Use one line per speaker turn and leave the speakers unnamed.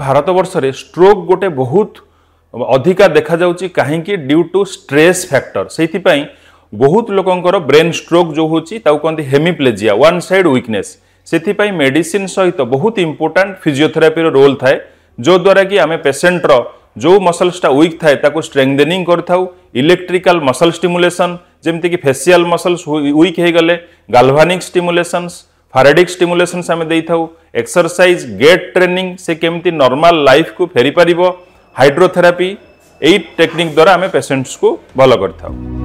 ଭାରତବର୍ଷରେ ଷ୍ଟ୍ରୋକ୍ ଗୋଟେ ବହୁତ ଅଧିକା ଦେଖାଯାଉଛି କାହିଁକି ଡ୍ୟୁ ଟୁ ଷ୍ଟ୍ରେସ୍ ଫ୍ୟାକ୍ଟର ସେଇଥିପାଇଁ ବହୁତ ଲୋକଙ୍କର ବ୍ରେନ୍ ଷ୍ଟ୍ରୋକ୍ ଯେଉଁ ହେଉଛି ତାକୁ କହନ୍ତି ହେମିପ୍ଲେଜିଆ ୱାନ୍ ସାଇଡ଼୍ ୱିକନେସ୍ ସେଥିପାଇଁ ମେଡ଼ିସିନ୍ ସହିତ ବହୁତ ଇମ୍ପୋର୍ଟାଣ୍ଟ ଫିଜିଓଥେରାପିର ରୋଲ୍ ଥାଏ ଯେଉଁଦ୍ୱାରା କି ଆମେ ପେସେଣ୍ଟର ଯେଉଁ ମସଲ୍ସଟା ୱିକ୍ ଥାଏ ତାକୁ ଷ୍ଟ୍ରେଙ୍ଗଦେନିଂ କରିଥାଉ ଇଲେକ୍ଟ୍ରିକାଲ୍ ମସଲ୍ ଷ୍ଟିମୁଲେସନ୍ ଯେମିତିକି ଫେସିଆଲ୍ ମସଲ୍ସ ୱିକ୍ ହୋଇଗଲେ ଗାଲଭାନିକ୍ ଷ୍ଟିମୁଲେସନ୍ସ ଫାରେଡିକ୍ ଷ୍ଟିମୁଲେସନ୍ ଆମେ ଦେଇଥାଉ ଏକ୍ସରସାଇଜ୍ ଗେଟ୍ ଟ୍ରେନିଂ ସେ କେମିତି ନର୍ମାଲ ଲାଇଫ୍କୁ ଫେରିପାରିବ ହାଇଡ୍ରୋଥେରାପି ଏଇ ଟେକ୍ନିକ୍ ଦ୍ୱାରା ଆମେ ପେସେଣ୍ଟସ୍କୁ ଭଲ କରିଥାଉ